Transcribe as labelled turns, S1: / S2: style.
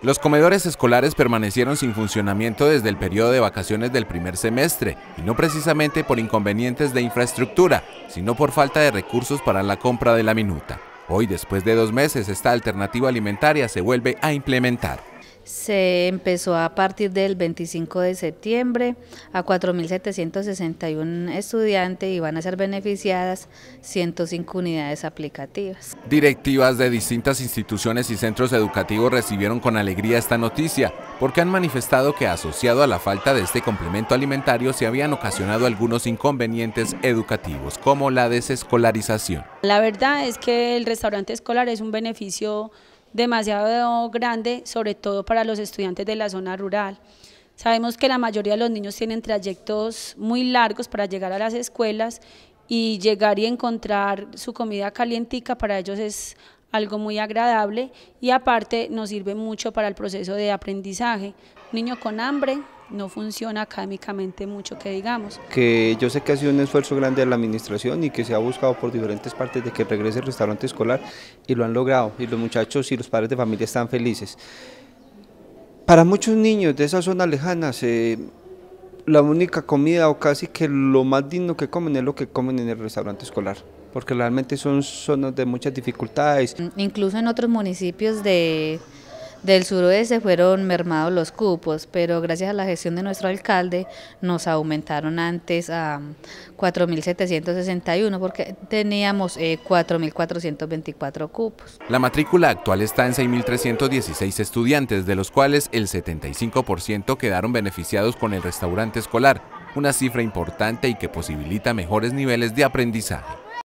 S1: Los comedores escolares permanecieron sin funcionamiento desde el periodo de vacaciones del primer semestre, y no precisamente por inconvenientes de infraestructura, sino por falta de recursos para la compra de la minuta. Hoy, después de dos meses, esta alternativa alimentaria se vuelve a implementar
S2: se empezó a partir del 25 de septiembre a 4.761 estudiantes y van a ser beneficiadas 105 unidades aplicativas.
S1: Directivas de distintas instituciones y centros educativos recibieron con alegría esta noticia porque han manifestado que asociado a la falta de este complemento alimentario se habían ocasionado algunos inconvenientes educativos como la desescolarización.
S3: La verdad es que el restaurante escolar es un beneficio demasiado grande, sobre todo para los estudiantes de la zona rural. Sabemos que la mayoría de los niños tienen trayectos muy largos para llegar a las escuelas y llegar y encontrar su comida calientica para ellos es algo muy agradable y aparte nos sirve mucho para el proceso de aprendizaje. niño con hambre no funciona académicamente mucho que digamos.
S4: Que yo sé que ha sido un esfuerzo grande de la administración y que se ha buscado por diferentes partes de que regrese el restaurante escolar y lo han logrado y los muchachos y los padres de familia están felices. Para muchos niños de esas zonas lejanas, la única comida o casi que lo más digno que comen es lo que comen en el restaurante escolar porque realmente son zonas de muchas dificultades.
S2: Incluso en otros municipios de, del suroeste fueron mermados los cupos, pero gracias a la gestión de nuestro alcalde nos aumentaron antes a 4.761 porque teníamos 4.424 eh, cupos.
S1: La matrícula actual está en 6.316 estudiantes, de los cuales el 75% quedaron beneficiados con el restaurante escolar, una cifra importante y que posibilita mejores niveles de aprendizaje.